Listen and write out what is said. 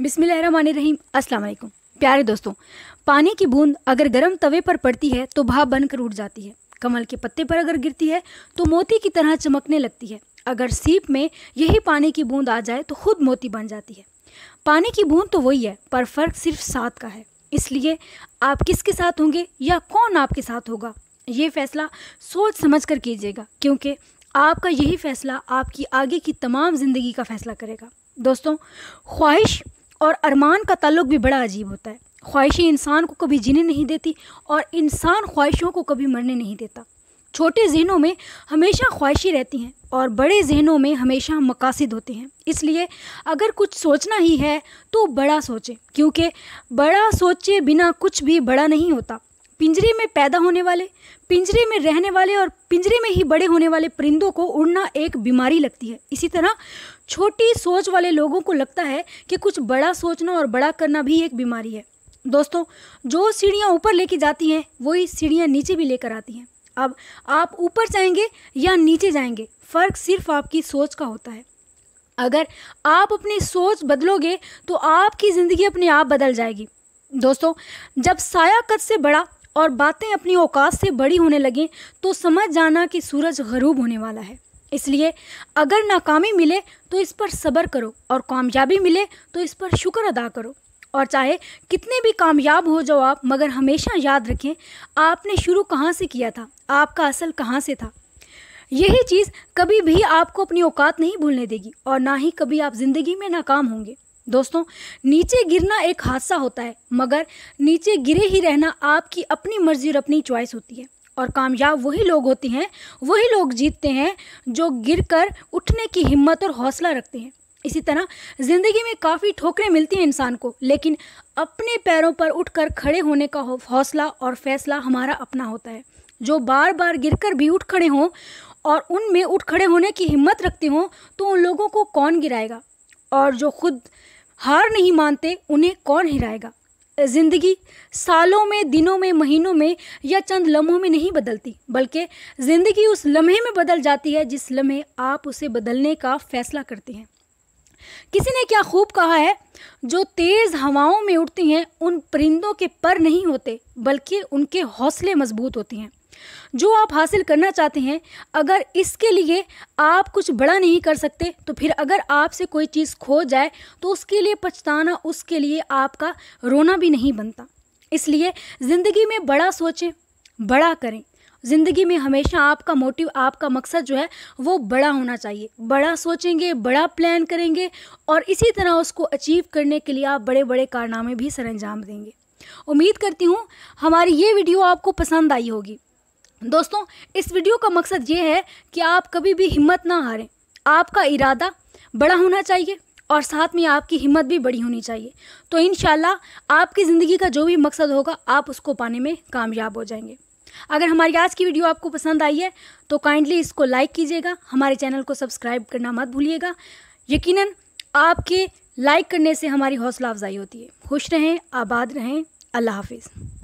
बिसमीम अस्सलाम वालेकुम प्यारे दोस्तों पानी की बूंद अगर गर्म तवे पर पड़ती है तो भाप बनकर उठ जाती है कमल के पत्ते पर अगर गिरती है तो मोती की तरह चमकने लगती है अगर सीप में यही पानी की बूंद आ जाए तो खुद मोती बन जाती है पानी की बूंद तो वही है पर फ़र्क सिर्फ साथ का है इसलिए आप किसके साथ होंगे या कौन आपके साथ होगा ये फैसला सोच समझ कर कीजिएगा क्योंकि आपका यही फैसला आपकी आगे की तमाम ज़िंदगी का फैसला करेगा दोस्तों ख्वाहिश और अरमान का ताल्लुक भी बड़ा अजीब होता है ख्वाहिशें इंसान को कभी जीने नहीं देती और इंसान ख्वाहिशों को कभी मरने नहीं देता छोटे जहनों में हमेशा ख्वाहिशें रहती हैं और बड़े जहनों में हमेशा मकासद होते हैं इसलिए अगर कुछ सोचना ही है तो बड़ा सोचें क्योंकि बड़ा सोचे बिना कुछ भी बड़ा नहीं होता पिंजरे में पैदा होने वाले पिंजरे में रहने वाले और पिंजरे में ही बड़े होने वाले परिंदों को उड़ना एक बीमारी लगती है इसी तरह छोटी सोच वाले लोगों को लगता है कि कुछ बड़ा सोचना और बड़ा करना भी एक बीमारी है दोस्तों जो सीढ़ियाँ ऊपर लेके जाती हैं वही सीढ़ियाँ नीचे भी लेकर आती हैं अब आप ऊपर जाएंगे या नीचे जाएंगे फ़र्क सिर्फ आपकी सोच का होता है अगर आप अपनी सोच बदलोगे तो आपकी ज़िंदगी अपने आप बदल जाएगी दोस्तों जब साया कद से बड़ा और बातें अपनी औकात से बड़ी होने लगें तो समझ जाना कि सूरज गरूब होने वाला है इसलिए अगर नाकामी मिले तो इस पर सब्र करो और कामयाबी मिले तो इस पर शुक्र अदा करो और चाहे कितने भी कामयाब हो जाओ आप मगर हमेशा याद रखें आपने शुरू कहाँ से किया था आपका असल कहाँ से था यही चीज़ कभी भी आपको अपनी औकात नहीं भूलने देगी और ना ही कभी आप ज़िंदगी में नाकाम होंगे दोस्तों नीचे गिरना एक हादसा होता है मगर नीचे गिरे ही रहना आपकी अपनी मर्जी और अपनी चॉइस होती है और कामयाब वही लोग होते हैं वही लोग जीतते हैं जो गिरकर उठने की हिम्मत और हौसला रखते हैं इसी तरह ज़िंदगी में काफ़ी ठोकरें मिलती हैं इंसान को लेकिन अपने पैरों पर उठकर खड़े होने का हौसला और फैसला हमारा अपना होता है जो बार बार गिरकर भी उठ खड़े हों और उनमें उठ खड़े होने की हिम्मत रखते हों तो उन लोगों को कौन गिराएगा और जो खुद हार नहीं मानते उन्हें कौन हिराएगा ज़िंदगी सालों में दिनों में महीनों में या चंद लम्हों में नहीं बदलती बल्कि ज़िंदगी उस लम्हे में बदल जाती है जिस लम्हे आप उसे बदलने का फैसला करते हैं किसी ने क्या खूब कहा है जो तेज़ हवाओं में उड़ती हैं उन परिंदों के पर नहीं होते बल्कि उनके हौसले मजबूत होते हैं जो आप हासिल करना चाहते हैं अगर इसके लिए आप कुछ बड़ा नहीं कर सकते तो फिर अगर आपसे कोई चीज़ खो जाए तो उसके लिए पछताना उसके लिए आपका रोना भी नहीं बनता इसलिए ज़िंदगी में बड़ा सोचें बड़ा करें ज़िंदगी में हमेशा आपका मोटिव आपका मकसद जो है वो बड़ा होना चाहिए बड़ा सोचेंगे बड़ा प्लान करेंगे और इसी तरह उसको अचीव करने के लिए आप बड़े बड़े कारनामे भी सरंजाम देंगे उम्मीद करती हूँ हमारी ये वीडियो आपको पसंद आई होगी दोस्तों इस वीडियो का मकसद ये है कि आप कभी भी हिम्मत ना हारें आपका इरादा बड़ा होना चाहिए और साथ में आपकी हिम्मत भी बड़ी होनी चाहिए तो इन आपकी ज़िंदगी का जो भी मकसद होगा आप उसको पाने में कामयाब हो जाएंगे अगर हमारी आज की वीडियो आपको पसंद आई है तो काइंडली इसको लाइक कीजिएगा हमारे चैनल को सब्सक्राइब करना मत भूलिएगा यकीनन आपके लाइक करने से हमारी हौसला अफजाई होती है खुश रहें आबाद रहें अल्लाह हाफिज़